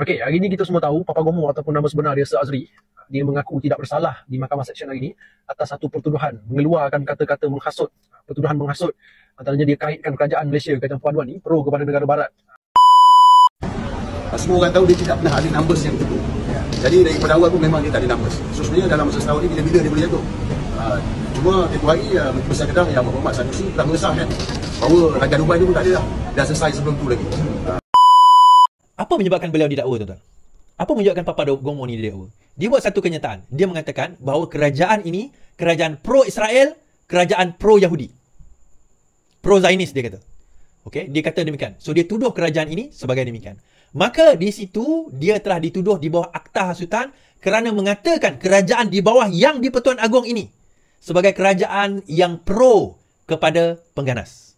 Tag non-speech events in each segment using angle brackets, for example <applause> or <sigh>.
Okey, hari ini kita semua tahu Papa Gomo ataupun nama sebenar dia Sir Azri dia mengaku tidak bersalah di mahkamah seksyen hari ini atas satu pertuduhan mengeluarkan kata-kata menghasut pertuduhan menghasut antaranya dia kaitkan kerajaan Malaysia kerajaan perpaduan ini pro kepada negara barat semua orang tahu dia tidak pernah ada numbers yang betul jadi daripada awal pun memang dia tak ada numbers so sebenarnya dalam masa setahun ini bila-bila dia boleh jatuh uh, cuma tempoh hari uh, Menteri Besar Kedah yang berhormat satu si telah mengesahkan bahawa Raja Dubai itu pun tak ada dah dah selesai sebelum tu lagi apa menyebabkan beliau didakwa tuan-tuan? Apa menyebabkan Papa Gomo ni didakwa? Dia buat satu kenyataan. Dia mengatakan bahawa kerajaan ini kerajaan pro-Israel, kerajaan pro-Yahudi. pro Zainis dia kata. Okay? Dia kata demikian. So dia tuduh kerajaan ini sebagai demikian. Maka di situ dia telah dituduh di bawah akta hasutan kerana mengatakan kerajaan di bawah yang di Pertuan Agong ini sebagai kerajaan yang pro kepada pengganas.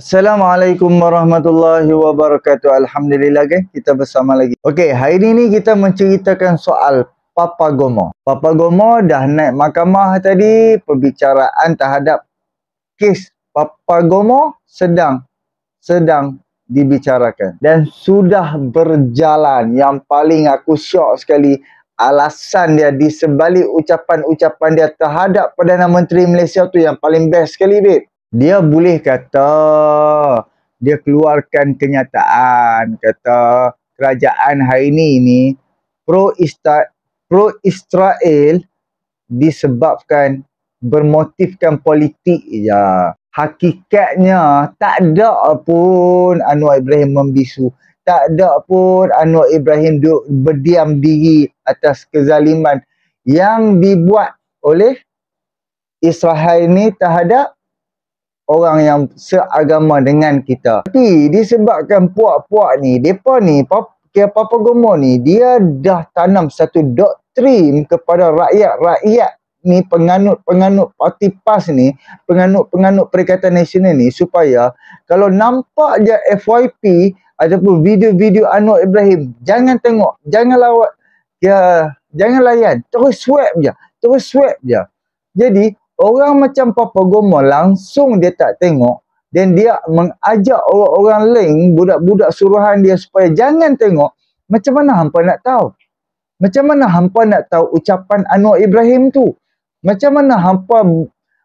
Assalamualaikum warahmatullahi wabarakatuh. Alhamdulillah guys, kita bersama lagi. Okey, hari ini kita menceritakan soal Papa Gomo. Papa Gomo dah naik mahkamah tadi perbicaraan terhadap kes Papa Gomo sedang sedang dibicarakan dan sudah berjalan. Yang paling aku syok sekali alasan dia di sebalik ucapan-ucapan dia terhadap Perdana Menteri Malaysia tu yang paling best sekali, babe dia boleh kata dia keluarkan kenyataan kata kerajaan hari ini ini pro pro Israel disebabkan bermotifkan politik ya. Hakikatnya tak ada pun Anwar Ibrahim membisu. Tak ada pun Anwar Ibrahim duduk berdiam diri atas kezaliman yang dibuat oleh Israel ini terhadap orang yang seagama dengan kita. Tapi disebabkan puak-puak ni, depa ni, Kia Papa Gomo ni, dia dah tanam satu doktrin kepada rakyat-rakyat ni penganut-penganut parti PAS ni, penganut-penganut Perikatan Nasional ni supaya kalau nampak je FYP ataupun video-video Anwar Ibrahim, jangan tengok, jangan lawat, ya, jangan layan, terus swipe je, terus swipe je. Jadi orang macam Papa Goma langsung dia tak tengok dan dia mengajak orang-orang lain, budak-budak suruhan dia supaya jangan tengok macam mana hampa nak tahu? Macam mana hampa nak tahu ucapan Anwar Ibrahim tu? Macam mana hampa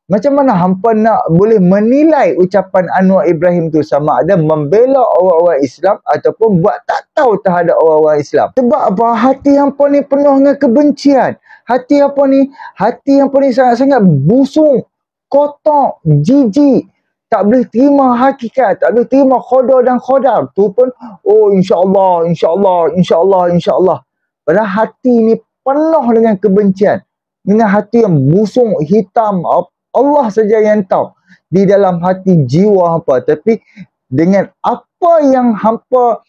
macam mana hampa nak boleh menilai ucapan Anwar Ibrahim tu sama ada membela orang-orang Islam ataupun buat tak tahu terhadap orang-orang Islam? Sebab apa? Hati hampa ni penuh dengan kebencian hati apa ni hati apa ni sangat-sangat busung kotak jijik tak boleh terima hakikat tak boleh terima khodar dan khodar tu pun oh insyaallah insyaallah insyaallah insyaallah padahal hati ni penuh dengan kebencian dengan hati yang busung hitam Allah saja yang tahu di dalam hati jiwa apa. tapi dengan apa yang hampa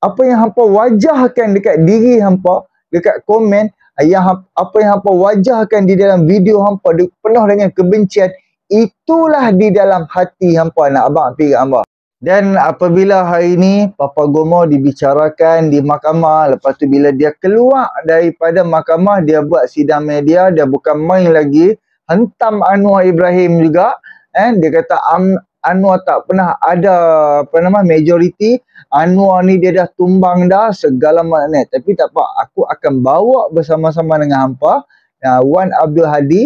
apa yang hampa wajahkan dekat diri hampa dekat komen yang apa yang hampa wajahkan di dalam video hampa penuh dengan kebencian itulah di dalam hati hampa anak abang pergi hampa dan apabila hari ini Papa Gomo dibicarakan di mahkamah lepas tu bila dia keluar daripada mahkamah dia buat sidang media dia bukan main lagi hentam Anwar Ibrahim juga eh dia kata Anwar tak pernah ada apa nama majoriti Anwar ni dia dah tumbang dah segala makna tapi tak apa aku akan bawa bersama-sama dengan hampa uh, Wan Abdul Hadi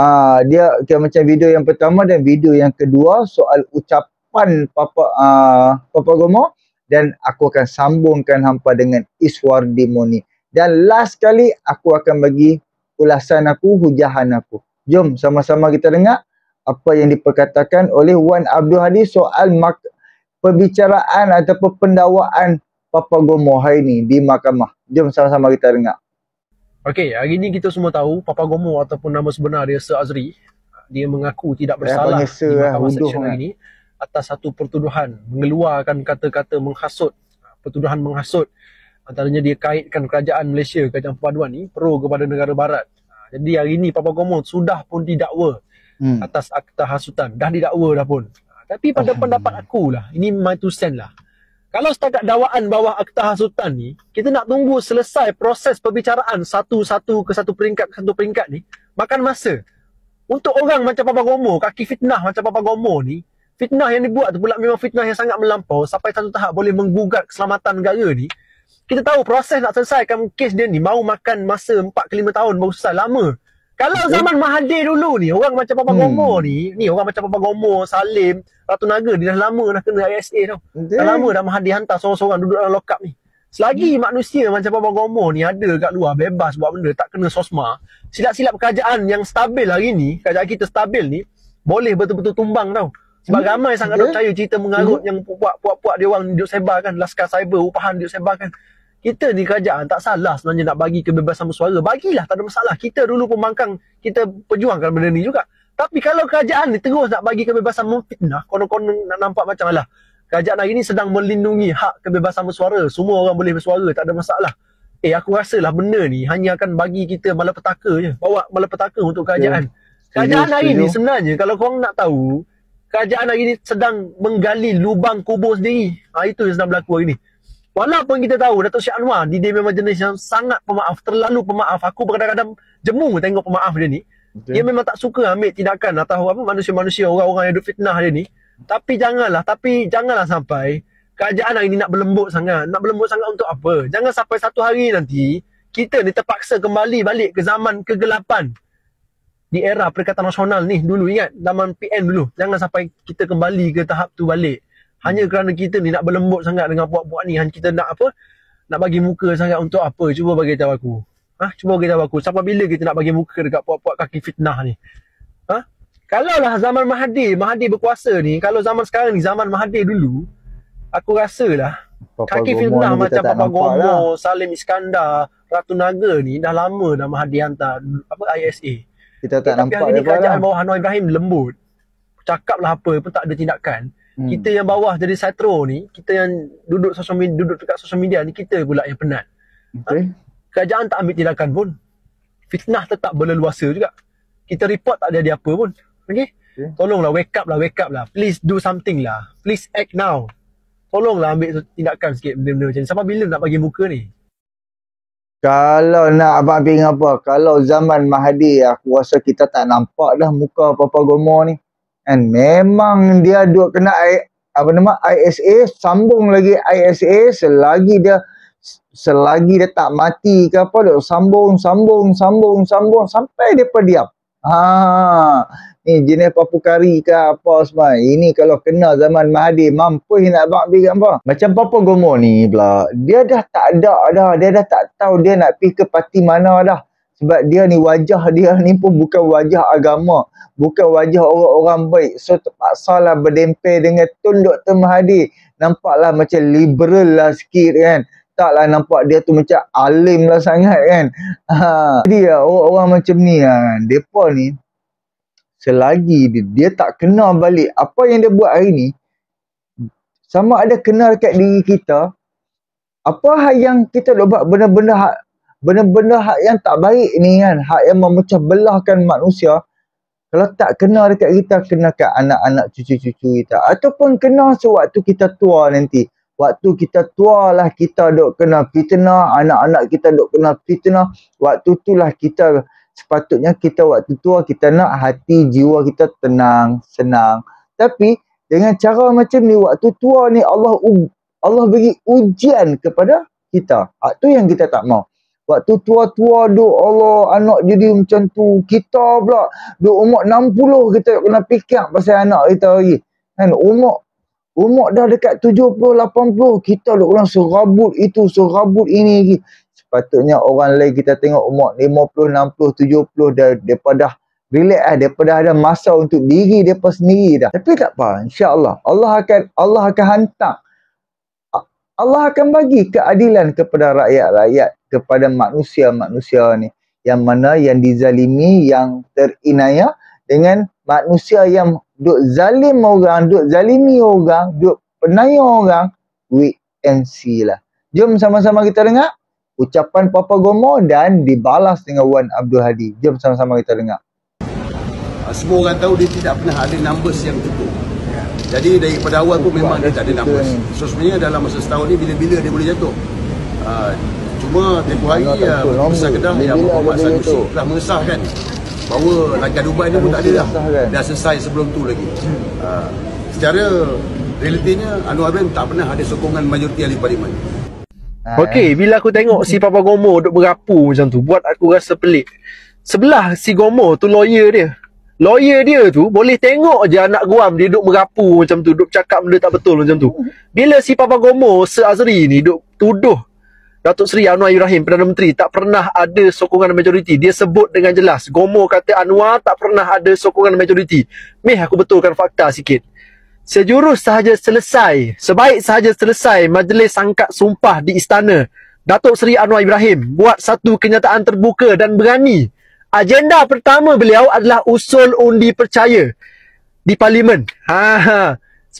uh, dia okay, macam video yang pertama dan video yang kedua soal ucapan Papa uh, Papa Gomo dan aku akan sambungkan hampa dengan Iswar Dimoni dan last kali aku akan bagi ulasan aku hujahan aku jom sama-sama kita dengar apa yang diperkatakan oleh Wan Abdul Hadi soal mak perbicaraan ataupun pendawaan Papa Gomo hari ni di mahkamah. Jom sama-sama kita dengar. Okey, hari ni kita semua tahu Papa Gomo ataupun nama sebenar dia Sir Azri, dia mengaku tidak bersalah di lah, mahkamah seksyen lah. hari ni atas satu pertuduhan mengeluarkan kata-kata menghasut, pertuduhan menghasut antaranya dia kaitkan kerajaan Malaysia, kerajaan perpaduan ni pro kepada negara barat. Jadi hari ini Papa Gomo sudah pun didakwa hmm. atas akta hasutan dah didakwa dah pun ha, tapi pada oh. pendapat aku lah ini my two cent lah kalau setakat dakwaan bawah akta hasutan ni kita nak tunggu selesai proses perbicaraan satu-satu ke satu peringkat ke satu peringkat ni makan masa untuk orang macam Papa Gomo kaki fitnah macam Papa Gomo ni fitnah yang dibuat tu pula memang fitnah yang sangat melampau sampai satu tahap boleh menggugat keselamatan negara ni kita tahu proses nak selesaikan kes dia ni mau makan masa 4 ke 5 tahun baru selesai lama kalau eh? zaman Mahathir dulu ni Orang macam Papa hmm. Gomor ni Ni orang macam Papa Gomor Salim Ratu Naga Dia dah lama dah kena ISA tau Dah lama dah Mahathir hantar Seorang-seorang duduk dalam lokap ni Selagi hmm. manusia macam Papa Gomor ni Ada kat luar Bebas buat benda Tak kena sosma Silap-silap kerajaan yang stabil hari ni Kerajaan kita stabil ni Boleh betul-betul tumbang tau sebab hmm. ramai sangat yeah. percaya cerita mengarut hmm. yang puak-puak dia orang duduk sebar kan. Laskar cyber, upahan duduk sebar kan kita di kerajaan tak salah sebenarnya nak bagi kebebasan bersuara. Bagilah, tak ada masalah. Kita dulu pembangkang, kita perjuangkan benda ni juga. Tapi kalau kerajaan ni terus nak bagi kebebasan memfitnah, konon-konon nak nampak macam lah. Kerajaan hari ni sedang melindungi hak kebebasan bersuara. Semua orang boleh bersuara, tak ada masalah. Eh, aku rasa lah benda ni hanya akan bagi kita malapetaka je. Bawa malapetaka untuk kerajaan. Kerajaan hari ni sebenarnya, kalau korang nak tahu, kerajaan hari ni sedang menggali lubang kubur sendiri. Ha, itu yang sedang berlaku hari ni. Walaupun kita tahu Datuk Syed Anwar ni dia memang jenis yang sangat pemaaf, terlalu pemaaf. Aku kadang-kadang jemu tengok pemaaf dia ni. Okay. Dia memang tak suka ambil tindakan atau apa manusia-manusia orang-orang yang duk fitnah dia ni. Tapi janganlah, tapi janganlah sampai kerajaan hari ni nak berlembut sangat. Nak berlembut sangat untuk apa? Jangan sampai satu hari nanti kita ni terpaksa kembali balik ke zaman kegelapan di era Perikatan Nasional ni dulu ingat zaman PN dulu jangan sampai kita kembali ke tahap tu balik hanya kerana kita ni nak berlembut sangat dengan puak-puak ni. Hanya kita nak apa? Nak bagi muka sangat untuk apa? Cuba bagi tahu aku. Ah, ha? cuba bagi tahu aku. Sampai bila kita nak bagi muka dekat puak-puak kaki fitnah ni? Ah, ha? Kalau lah zaman Mahathir, Mahathir berkuasa ni. Kalau zaman sekarang ni, zaman Mahathir dulu. Aku rasa lah. Kaki fitnah macam Papa Gomo, lah. Salim Iskandar, Ratu Naga ni. Dah lama dah Mahathir hantar apa, ISA. Kita tak eh, tapi hari ni kerajaan lah. bawah Hanoi Ibrahim lembut. cakaplah apa pun tak ada tindakan. Hmm. Kita yang bawah jadi satro ni, kita yang duduk sosial media, duduk dekat sosial media ni kita pula yang penat. Okey. Ha? Kerajaan tak ambil tindakan pun. Fitnah tetap berleluasa juga. Kita report tak dia apa pun. Okey. Okay. Tolonglah wake up lah, wake up lah. Please do something lah. Please act now. Tolonglah ambil tindakan sikit benda-benda macam ni. Sampai bila nak bagi muka ni? Kalau nak abang pergi apa? Kalau zaman Mahathir aku rasa kita tak nampak dah muka apa-apa gomor ni kan memang dia dua kena I, apa nama ISA sambung lagi ISA selagi dia selagi dia tak mati ke apa duk sambung sambung sambung sambung sampai dia diam ha ni jenis papukari ke apa semua ini kalau kena zaman Mahdi mampu nak buat bagi apa macam papa gomo ni pula dia dah tak ada dah dia dah tak tahu dia nak pergi ke parti mana dah sebab dia ni wajah dia ni pun bukan wajah agama bukan wajah orang-orang baik so terpaksalah berdempel dengan Tun Dr. Mahathir nampaklah macam liberal lah sikit kan taklah nampak dia tu macam alim lah sangat kan ha. jadi ya, orang-orang macam ni lah kan mereka ni selagi dia, dia tak kenal balik apa yang dia buat hari ni sama ada kenal dekat diri kita apa yang kita nak buat benda-benda benda-benda hak yang tak baik ni kan hak yang memecah belahkan manusia kalau tak kena dekat kita kena kat anak-anak cucu-cucu kita ataupun kena sewaktu kita tua nanti waktu kita tua lah kita dok kena fitnah anak-anak kita dok kena fitnah waktu tu lah kita sepatutnya kita waktu tua kita nak hati jiwa kita tenang senang tapi dengan cara macam ni waktu tua ni Allah Allah bagi ujian kepada kita. Itu yang kita tak mau. Waktu tua-tua duk Allah anak jadi macam tu. Kita pula duk umur 60 kita kena fikir pasal anak kita lagi. Kan umur umur dah dekat 70 80 kita duk orang serabut itu serabut ini lagi. Sepatutnya orang lain kita tengok umur 50 60 70 dah daripada relax lah eh, daripada ada masa untuk diri depa sendiri dah. Tapi tak apa insya-Allah Allah akan Allah akan hantar Allah akan bagi keadilan kepada rakyat-rakyat kepada manusia-manusia ni yang mana yang dizalimi yang terinaya dengan manusia yang duk zalim orang duk zalimi orang duk penaya orang we and see lah jom sama-sama kita dengar ucapan Papa Gomo dan dibalas dengan Wan Abdul Hadi jom sama-sama kita dengar ah, semua orang tahu dia tidak pernah ada numbers yang cukup jadi daripada awal pun memang dia tak ada numbers so sebenarnya dalam masa setahun ni bila-bila dia boleh jatuh ah, Cuma tempoh hari Pusat Kedah yang menghormatkan Yusuf telah mengesahkan bahawa Langkah Dubai ni pun tak ada dah. Kan? Dah selesai sebelum tu lagi. Ha. Secara realitinya Anwar Abim tak pernah ada sokongan majoriti ahli parlimen. Ha, Okey, eh. bila aku tengok si Papa Gomo duduk berapu macam tu, buat aku rasa pelik. Sebelah si Gomo tu lawyer dia. Lawyer dia tu boleh tengok je anak Guam dia duk merapu macam tu, duduk cakap benda tak betul macam tu. Bila si Papa Gomo Sir Azri ni duk tuduh Datuk Seri Anwar Ibrahim Perdana Menteri tak pernah ada sokongan majoriti. Dia sebut dengan jelas. Gomo kata Anwar tak pernah ada sokongan majoriti. Meh aku betulkan fakta sikit. Sejurus sahaja selesai, sebaik sahaja selesai majlis angkat sumpah di istana. Datuk Seri Anwar Ibrahim buat satu kenyataan terbuka dan berani. Agenda pertama beliau adalah usul undi percaya di parlimen. Ha ha.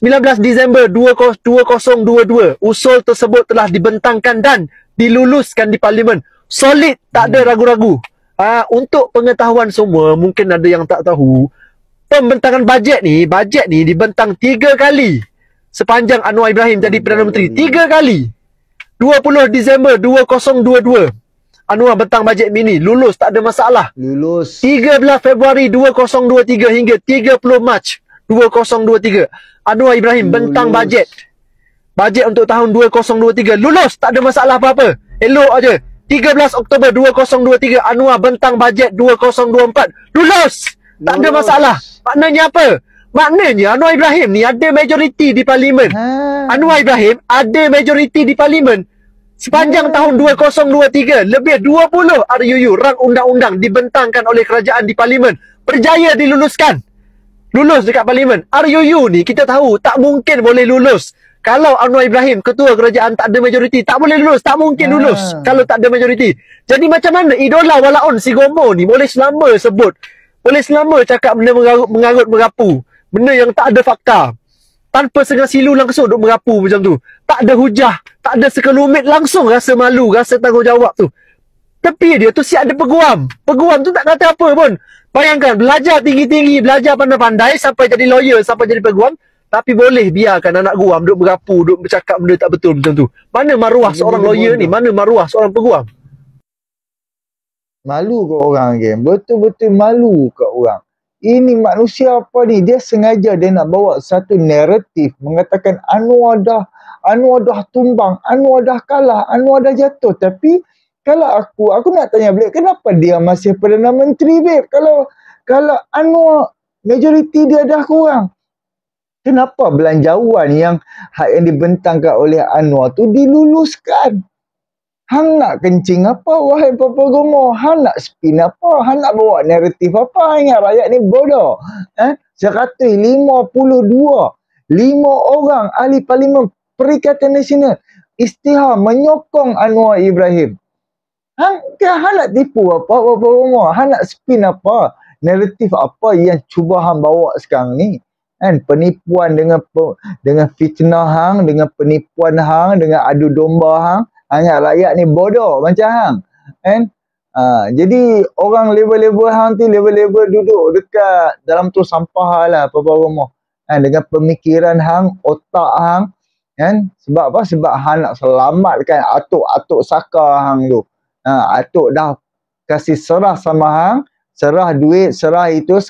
19 Disember 2022 usul tersebut telah dibentangkan dan diluluskan di parlimen solid tak ada hmm. ragu-ragu uh, untuk pengetahuan semua mungkin ada yang tak tahu pembentangan bajet ni bajet ni dibentang tiga kali sepanjang Anwar Ibrahim jadi Perdana Menteri hmm. tiga kali 20 Disember 2022 Anwar bentang bajet mini lulus tak ada masalah lulus 13 Februari 2023 hingga 30 Mac 2023 2023 Anwar Ibrahim lulus. bentang bajet Bajet untuk tahun 2023 Lulus tak ada masalah apa-apa Elok aja 13 Oktober 2023 Anwar bentang bajet 2024 lulus. lulus Tak ada masalah Maknanya apa? Maknanya Anwar Ibrahim ni ada majoriti di parlimen ha. Anwar Ibrahim ada majoriti di parlimen Sepanjang yeah. Ha. tahun 2023 Lebih 20 RUU Rang undang-undang Dibentangkan oleh kerajaan di parlimen Berjaya diluluskan lulus dekat parlimen. RUU ni kita tahu tak mungkin boleh lulus. Kalau Anwar Ibrahim ketua kerajaan tak ada majoriti, tak boleh lulus, tak mungkin ya. lulus ah. kalau tak ada majoriti. Jadi macam mana idola Walaun si Gomo ni boleh selama sebut, boleh selama cakap benda mengarut, mengarut merapu, benda yang tak ada fakta. Tanpa sengah silu langsung duk merapu macam tu. Tak ada hujah, tak ada sekelumit langsung rasa malu, rasa tanggungjawab tu tepi dia tu siap ada peguam. Peguam tu tak kata apa pun. Bayangkan, belajar tinggi-tinggi, belajar pandai-pandai, sampai jadi lawyer, sampai jadi peguam. Tapi boleh biarkan anak guam duduk berapu, duduk bercakap benda tak betul macam tu. Mana maruah dia seorang dia lawyer ni? Mana maruah seorang peguam? Malu ke orang, geng. Betul-betul malu ke orang. Ini manusia apa ni? Dia sengaja dia nak bawa satu naratif mengatakan Anwar dah, Anwar dah tumbang, Anwar dah kalah, Anwar dah jatuh. Tapi kalau aku aku nak tanya beliau kenapa dia masih perdana menteri babe kalau kalau Anwar majoriti dia dah kurang kenapa belanjawan yang hak yang dibentangkan oleh Anwar tu diluluskan hang nak kencing apa wahai papa gomo hang nak spin apa hang nak bawa naratif apa yang rakyat ni bodoh eh dua, lima orang ahli parlimen Perikatan Nasional istihar menyokong Anwar Ibrahim Ha? Okay, ha nak tipu apa? Apa apa Ha nak spin apa? Naratif apa yang cuba hang bawa sekarang ni? Kan? Penipuan dengan dengan fitnah hang, dengan penipuan hang, dengan adu domba hang. Hanya rakyat ni bodoh macam hang. Kan? Ha, jadi orang level-level hang tu level-level duduk dekat dalam tu sampah lah apa-apa rumah. Kan? Dengan pemikiran hang, otak hang. Kan? Sebab apa? Sebab hang nak selamatkan atuk-atuk saka hang tu ha, atuk dah kasih serah sama hang serah duit serah itu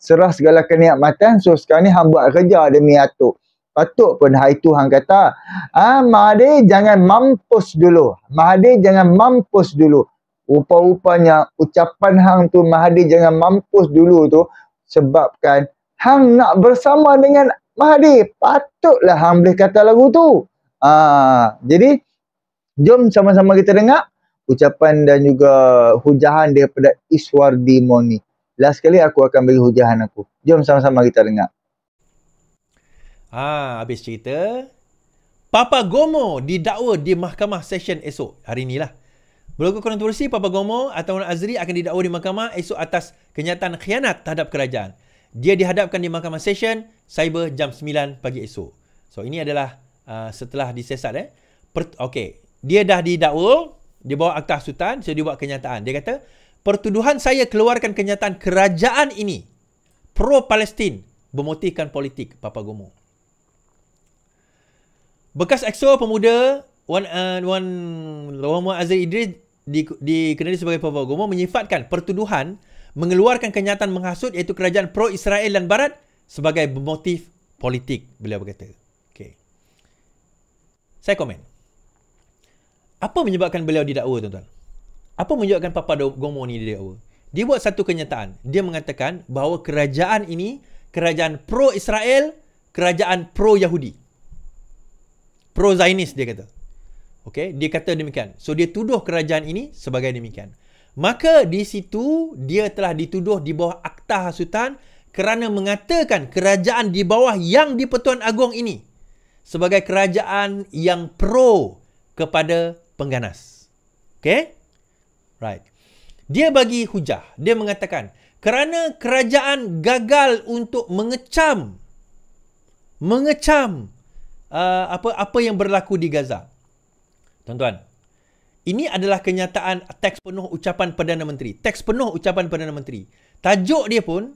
serah segala kenikmatan so sekarang ni hang buat kerja demi atuk patut pun hari tu hang kata ah Mahade jangan mampus dulu Mahade jangan mampus dulu rupa-rupanya ucapan hang tu Mahade jangan mampus dulu tu sebabkan hang nak bersama dengan Mahade. patutlah hang boleh kata lagu tu ah jadi jom sama-sama kita dengar ucapan dan juga hujahan daripada Iswardi Moni. Last sekali aku akan bagi hujahan aku. Jom sama-sama kita dengar. Ah, habis cerita. Papa Gomo didakwa di mahkamah session esok. Hari inilah. Berlaku kontroversi Papa Gomo atau Nur Azri akan didakwa di mahkamah esok atas kenyataan khianat terhadap kerajaan. Dia dihadapkan di mahkamah session cyber jam 9 pagi esok. So ini adalah uh, setelah disesat eh. Per- Okey, dia dah didakwa dia bawa akta hasutan, so dia buat kenyataan. Dia kata, pertuduhan saya keluarkan kenyataan kerajaan ini pro Palestin bermotifkan politik Papa Gomo. Bekas EXO pemuda Wan uh, Wan Romo Azri Idris di, dikenali sebagai Papa Gomo menyifatkan pertuduhan mengeluarkan kenyataan menghasut iaitu kerajaan pro Israel dan barat sebagai bermotif politik beliau berkata. Okay. Saya komen apa menyebabkan beliau didakwa tuan-tuan? Apa menyebabkan Papa Gomo ni didakwa? Dia buat satu kenyataan. Dia mengatakan bahawa kerajaan ini kerajaan pro-Israel, kerajaan pro-Yahudi. Pro-Zainis dia kata. Okay? Dia kata demikian. So dia tuduh kerajaan ini sebagai demikian. Maka di situ dia telah dituduh di bawah akta hasutan kerana mengatakan kerajaan di bawah yang di Pertuan Agong ini sebagai kerajaan yang pro kepada pengganas. Okay? Right. Dia bagi hujah. Dia mengatakan, kerana kerajaan gagal untuk mengecam, mengecam apa-apa uh, yang berlaku di Gaza. Tuan-tuan, ini adalah kenyataan teks penuh ucapan Perdana Menteri. Teks penuh ucapan Perdana Menteri. Tajuk dia pun,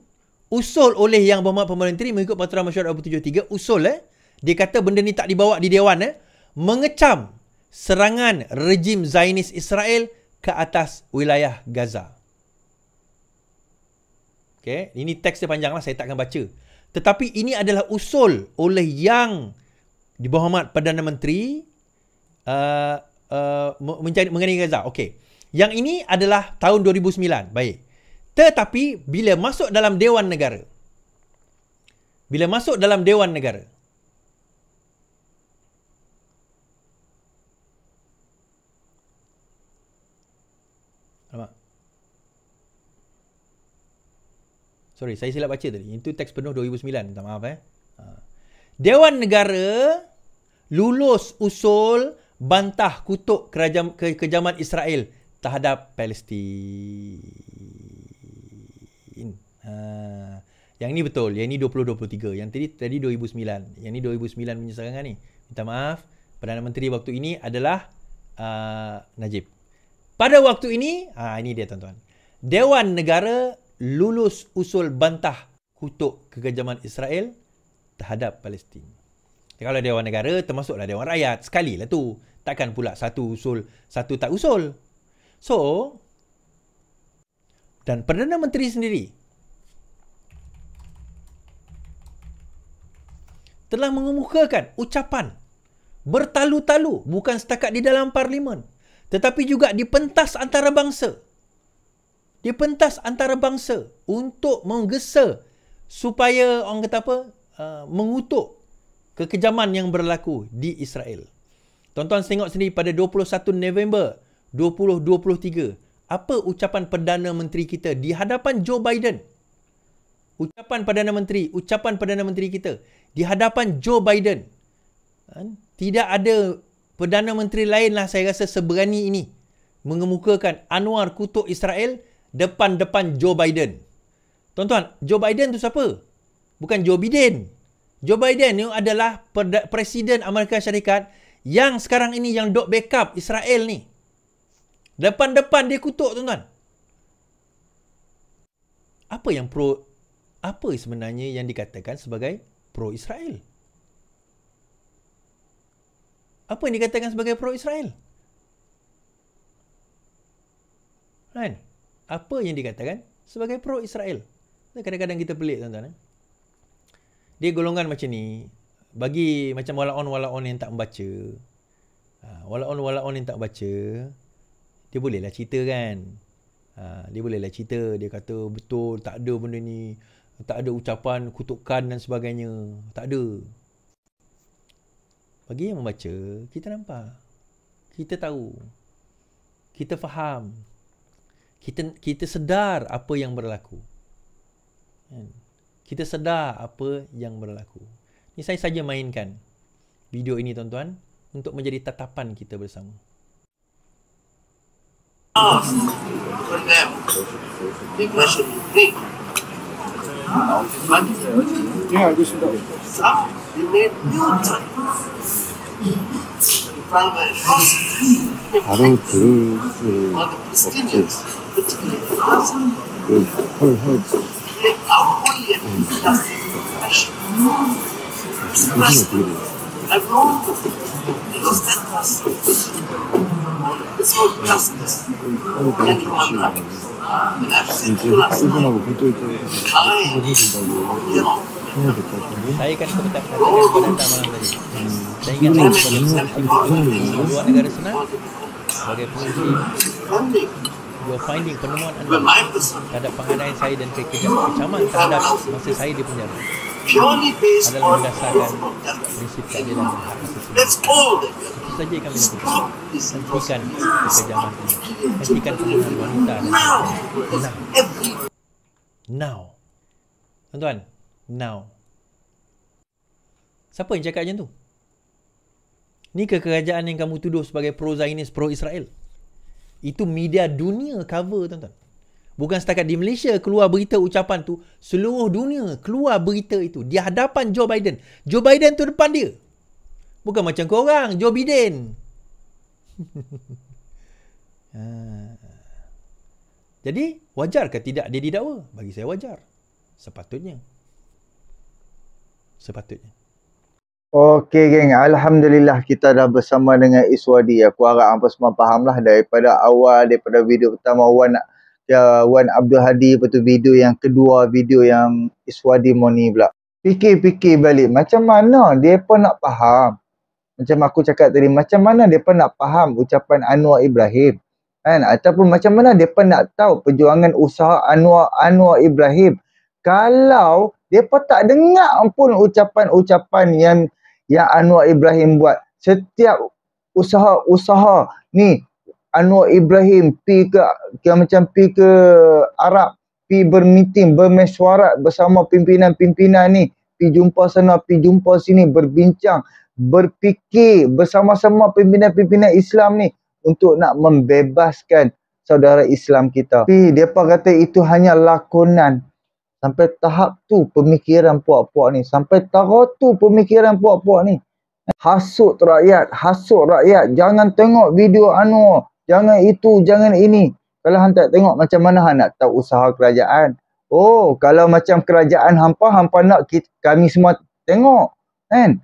usul oleh Yang Berhormat Perdana Menteri mengikut Peraturan Masyarakat 73, usul eh, dia kata benda ni tak dibawa di Dewan eh, mengecam serangan rejim Zionis Israel ke atas wilayah Gaza. Okay. Ini teks dia panjang lah, saya takkan baca. Tetapi ini adalah usul oleh yang di bawah Muhammad Perdana Menteri uh, uh, mengenai Gaza. Okay. Yang ini adalah tahun 2009. Baik. Tetapi bila masuk dalam Dewan Negara. Bila masuk dalam Dewan Negara. Sorry, saya silap baca tadi. Itu teks penuh 2009. Minta maaf eh. Ha. Dewan Negara lulus usul bantah kutuk kerajaan ke, kejaman Israel terhadap Palestin. Ha. Yang ini betul. Yang ini 2023. Yang tadi tadi 2009. Yang ini 2009 punya serangan ni. Minta maaf. Perdana Menteri waktu ini adalah uh, Najib. Pada waktu ini, ha, ini dia tuan-tuan. Dewan Negara lulus usul bantah kutuk kekejaman Israel terhadap Palestin. Kalau Dewan Negara, termasuklah Dewan Rakyat. Sekalilah tu. Takkan pula satu usul, satu tak usul. So, dan Perdana Menteri sendiri telah mengemukakan ucapan bertalu-talu bukan setakat di dalam parlimen tetapi juga di pentas antarabangsa di pentas antarabangsa untuk menggesa supaya orang kata apa uh, mengutuk kekejaman yang berlaku di Israel. Tonton tuan tengok sendiri pada 21 November 2023 apa ucapan Perdana Menteri kita di hadapan Joe Biden. Ucapan Perdana Menteri, ucapan Perdana Menteri kita di hadapan Joe Biden. Kan? Tidak ada Perdana Menteri lainlah saya rasa seberani ini mengemukakan Anwar kutuk Israel depan-depan Joe Biden. Tuan-tuan, Joe Biden tu siapa? Bukan Joe Biden. Joe Biden ni adalah Presiden Amerika Syarikat yang sekarang ini yang dok backup Israel ni. Depan-depan dia kutuk tuan-tuan. Apa yang pro apa sebenarnya yang dikatakan sebagai pro Israel? Apa yang dikatakan sebagai pro Israel? Right. Kan? apa yang dikatakan sebagai pro Israel. Kadang-kadang kita pelik tuan-tuan. Eh? Dia golongan macam ni bagi macam walaon walaon yang tak membaca. Ha, walaon walaon yang tak baca dia bolehlah cerita kan. Ha, dia bolehlah cerita dia kata betul tak ada benda ni. Tak ada ucapan kutukan dan sebagainya. Tak ada. Bagi yang membaca, kita nampak. Kita tahu. Kita faham kita kita sedar apa yang berlaku kan kita sedar apa yang berlaku Ini saya saja mainkan video ini tuan-tuan untuk menjadi tatapan kita bersama Ah, for them. Big question. Big. Yeah, I just know. Some, you made new time. Hello, Drew. Hello, Drew. It's an awesome book. Mm. saya kan kebetulan kepada malam tadi. Saya ingat lagi pada negara sana sebagai pengisi your finding penemuan anda terhadap pengadaan saya dan pekerjaan kecaman terhadap masa saya di penjara adalah berdasarkan prinsip keadilan dan hak asasi itu saja yang kami lakukan hentikan pekerjaan ini hentikan penggunaan wanita dan now now tuan now siapa yang cakap macam tu ni ke kerajaan yang kamu tuduh sebagai pro-Zionis, pro-Israel? Itu media dunia cover tuan-tuan. Bukan setakat di Malaysia keluar berita ucapan tu, seluruh dunia keluar berita itu di hadapan Joe Biden. Joe Biden tu depan dia. Bukan macam kau orang, Joe Biden. <laughs> Ha. Jadi, wajar ke tidak dia didakwa? Bagi saya wajar. Sepatutnya. Sepatutnya. Okey geng, alhamdulillah kita dah bersama dengan Iswadi. Aku harap hangpa semua fahamlah daripada awal daripada video pertama Wan ya Wan Abdul Hadi betul video yang kedua video yang Iswadi Moni pula. Fikir-fikir balik macam mana dia pun nak faham. Macam aku cakap tadi macam mana dia pun nak faham ucapan Anwar Ibrahim. Kan ataupun macam mana dia pun nak tahu perjuangan usaha Anwar Anwar Ibrahim. Kalau dia pun tak dengar pun ucapan-ucapan yang yang Anwar Ibrahim buat. Setiap usaha-usaha ni Anwar Ibrahim pi ke, ke macam pi ke Arab, pi bermeeting, bermesyuarat bersama pimpinan-pimpinan ni, pi jumpa sana, pi jumpa sini, berbincang, berfikir bersama-sama pimpinan-pimpinan Islam ni untuk nak membebaskan saudara Islam kita. Tapi depa kata itu hanya lakonan, sampai tahap tu pemikiran puak-puak ni sampai tahap tu pemikiran puak-puak ni hasut rakyat hasut rakyat jangan tengok video Anwar jangan itu jangan ini kalau hang tak tengok macam mana hang nak tahu usaha kerajaan oh kalau macam kerajaan hampa hampa nak kita, kami semua tengok kan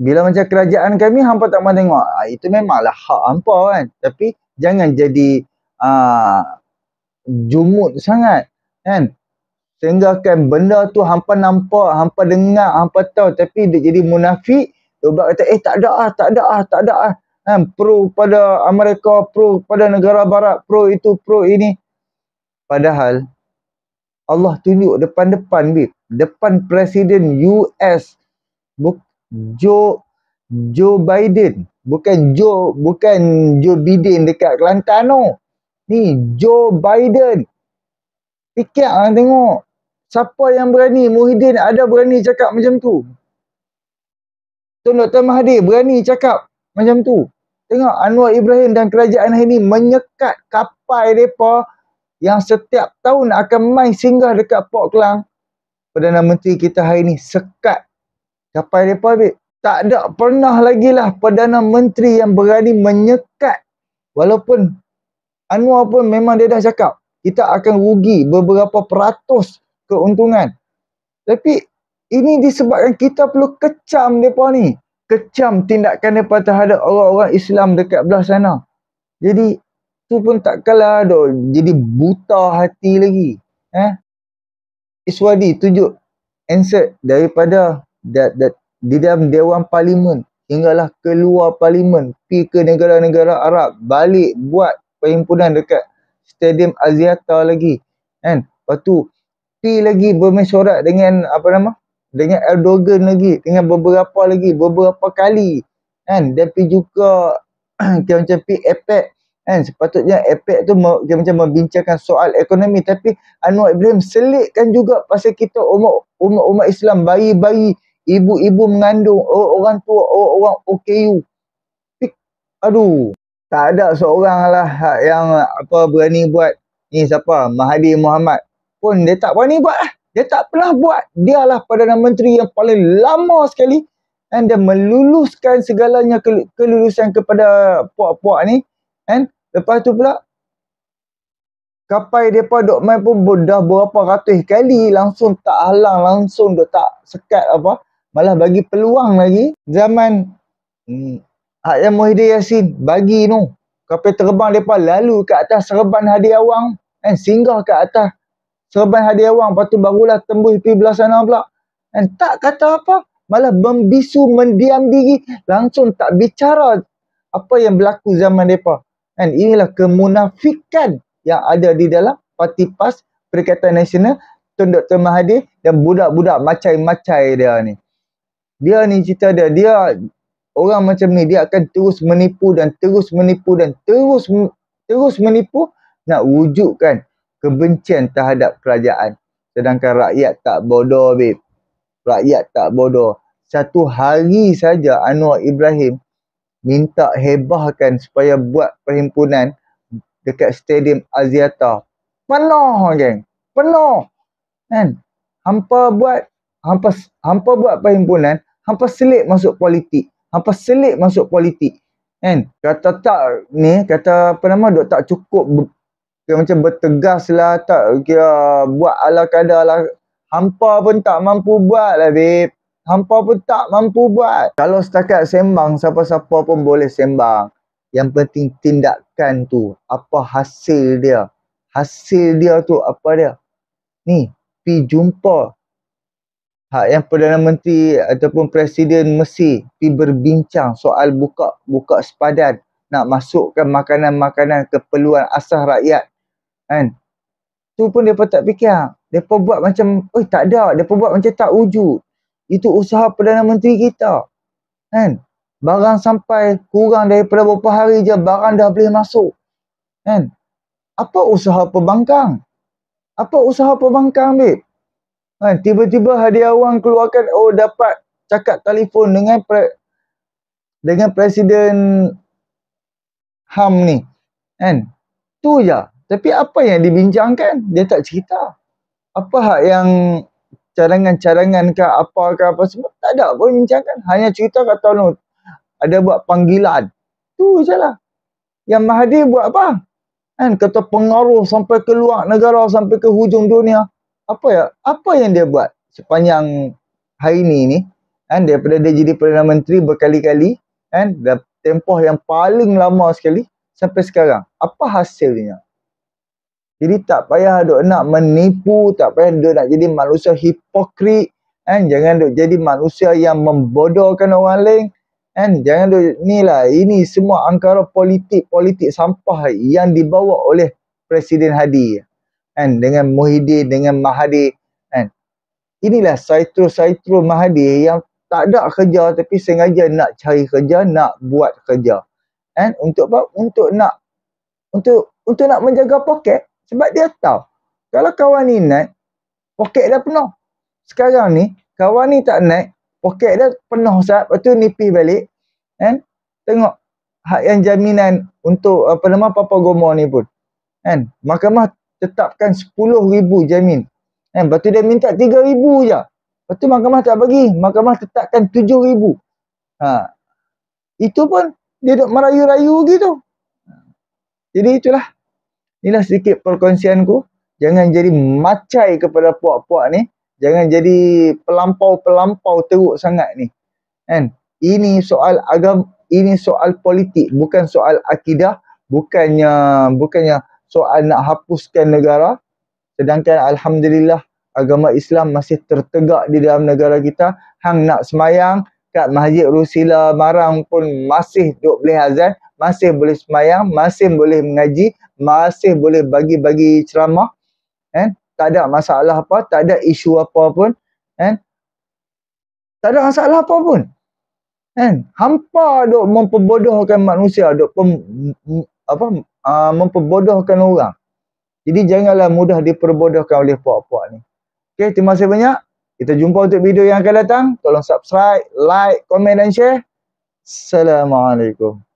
bila macam kerajaan kami hampa tak mahu tengok ha, itu memanglah hak hampa kan tapi jangan jadi aa, ah, jumut sangat kan sehingga Sehinggakan benda tu hampa nampak, hampa dengar, hampa tahu tapi dia jadi munafik. Dia kata, eh tak ada ah, tak ada ah, tak ada ah. Ha, pro pada Amerika, pro pada negara barat, pro itu, pro ini. Padahal Allah tunjuk depan-depan ni, depan Presiden US Buk, Joe Joe Biden, bukan Joe, bukan Joe Biden dekat Kelantan no. Ni Joe Biden. Tiket lah tengok. Siapa yang berani? Muhyiddin ada berani cakap macam tu. Tuan Dr. Mahathir berani cakap macam tu. Tengok Anwar Ibrahim dan kerajaan hari ini menyekat kapal mereka yang setiap tahun akan main singgah dekat Port Klang. Perdana Menteri kita hari ini sekat kapal mereka. Babe. Tak ada pernah lagi lah Perdana Menteri yang berani menyekat walaupun Anwar pun memang dia dah cakap kita akan rugi beberapa peratus keuntungan. Tapi ini disebabkan kita perlu kecam mereka ni. Kecam tindakan mereka terhadap orang-orang Islam dekat belah sana. Jadi tu pun tak kalah ada jadi buta hati lagi. Eh? Iswadi tujuk answer daripada that, that, di dalam Dewan Parlimen tinggallah keluar Parlimen pergi ke negara-negara Arab balik buat perhimpunan dekat stadium Aziata lagi kan lepas tu pi lagi bermain sorak dengan apa nama dengan Erdogan lagi dengan beberapa lagi beberapa kali kan dan pi juga <clears throat> dia macam pi APEC kan sepatutnya APEC tu dia macam membincangkan soal ekonomi tapi Anwar Ibrahim selitkan juga pasal kita umat umat, Islam bayi-bayi ibu-ibu mengandung orang tua orang, -orang OKU Pik. aduh tak ada seorang lah yang apa berani buat ni siapa Mahathir Muhammad pun dia tak berani buat lah. Dia tak pernah buat. Dia lah Perdana Menteri yang paling lama sekali dan dia meluluskan segalanya kel kelulusan kepada puak-puak ni. Dan lepas tu pula kapai mereka duk main pun dah berapa ratus kali langsung tak halang langsung duk tak sekat apa. Malah bagi peluang lagi zaman hmm, Hak yang Muhyiddin Yassin bagi tu. Kapal terbang lepas lalu ke atas serban hadi awang. Kan singgah ke atas serban hadi awang. Lepas tu barulah tembus pergi belah sana pula. Kan tak kata apa. Malah membisu, mendiam diri. Langsung tak bicara apa yang berlaku zaman mereka. Kan inilah kemunafikan yang ada di dalam parti PAS Perikatan Nasional Tun Dr. Mahathir dan budak-budak macai-macai dia ni. Dia ni cerita dia. Dia orang macam ni dia akan terus menipu dan terus menipu dan terus terus menipu nak wujudkan kebencian terhadap kerajaan sedangkan rakyat tak bodoh beb rakyat tak bodoh satu hari saja Anwar Ibrahim minta hebahkan supaya buat perhimpunan dekat stadium Aziata penuh geng penuh kan hampa buat hampa hampa buat perhimpunan hampa selit masuk politik hampa selit masuk politik kan kata tak ni kata apa nama dok tak cukup kira macam bertegas lah tak kira buat ala kadar lah hampa pun tak mampu buat lah babe hampa pun tak mampu buat kalau setakat sembang siapa-siapa pun boleh sembang yang penting tindakan tu apa hasil dia hasil dia tu apa dia ni pi jumpa hak yang Perdana Menteri ataupun Presiden mesti pergi berbincang soal buka buka sepadan nak masukkan makanan-makanan keperluan asas rakyat kan tu pun depa tak fikir depa buat macam oi tak ada depa buat macam tak wujud itu usaha Perdana Menteri kita kan barang sampai kurang daripada beberapa hari je barang dah boleh masuk kan apa usaha pembangkang apa usaha pembangkang babe Ha, tiba-tiba hadiah awang keluarkan oh dapat cakap telefon dengan pre, dengan presiden HAM ni. Kan? Tu je. Tapi apa yang dibincangkan? Dia tak cerita. Apa hak yang cadangan-cadangan ke apa ke apa semua tak ada pun bincangkan. Hanya cerita kata no, ada buat panggilan. Tu je lah. Yang Mahathir buat apa? Kan? Kata pengaruh sampai ke luar negara sampai ke hujung dunia apa ya apa yang dia buat sepanjang hari ini ni kan daripada dia jadi perdana menteri berkali-kali kan dah tempoh yang paling lama sekali sampai sekarang apa hasilnya jadi tak payah dok nak menipu tak payah dok nak jadi manusia hipokrit kan jangan dok jadi manusia yang membodohkan orang lain kan jangan dok ni lah ini semua angkara politik-politik sampah yang dibawa oleh Presiden Hadi kan dengan Muhyiddin dengan Mahadi kan inilah saitro-saitro Mahadi yang tak ada kerja tapi sengaja nak cari kerja nak buat kerja kan untuk apa untuk nak untuk untuk nak menjaga poket sebab dia tahu kalau kawan ni naik poket dah penuh sekarang ni kawan ni tak naik poket dah penuh sebab tu nipis balik kan tengok hak yang jaminan untuk apa nama Papa Gomor ni pun kan mahkamah tetapkan sepuluh ribu jamin. Eh, lepas tu dia minta 3,000 je. Lepas tu mahkamah tak bagi. Mahkamah tetapkan 7,000. Ha. Itu pun dia duk merayu-rayu gitu. Jadi itulah. Inilah sedikit perkongsianku. Jangan jadi macai kepada puak-puak ni. Jangan jadi pelampau-pelampau teruk sangat ni. Kan? Ini soal agama, ini soal politik, bukan soal akidah, bukannya bukannya soal nak hapuskan negara sedangkan alhamdulillah agama Islam masih tertegak di dalam negara kita hang nak semayang kat masjid Rusila Marang pun masih duk boleh azan masih boleh semayang masih boleh mengaji masih boleh bagi-bagi ceramah kan tak ada masalah apa tak ada isu apa pun kan tak ada masalah apa pun kan hampa duk memperbodohkan manusia dok pem, apa uh, memperbodohkan orang. Jadi janganlah mudah diperbodohkan oleh puak-puak ni. Okey, terima kasih banyak. Kita jumpa untuk video yang akan datang. Tolong subscribe, like, komen dan share. Assalamualaikum.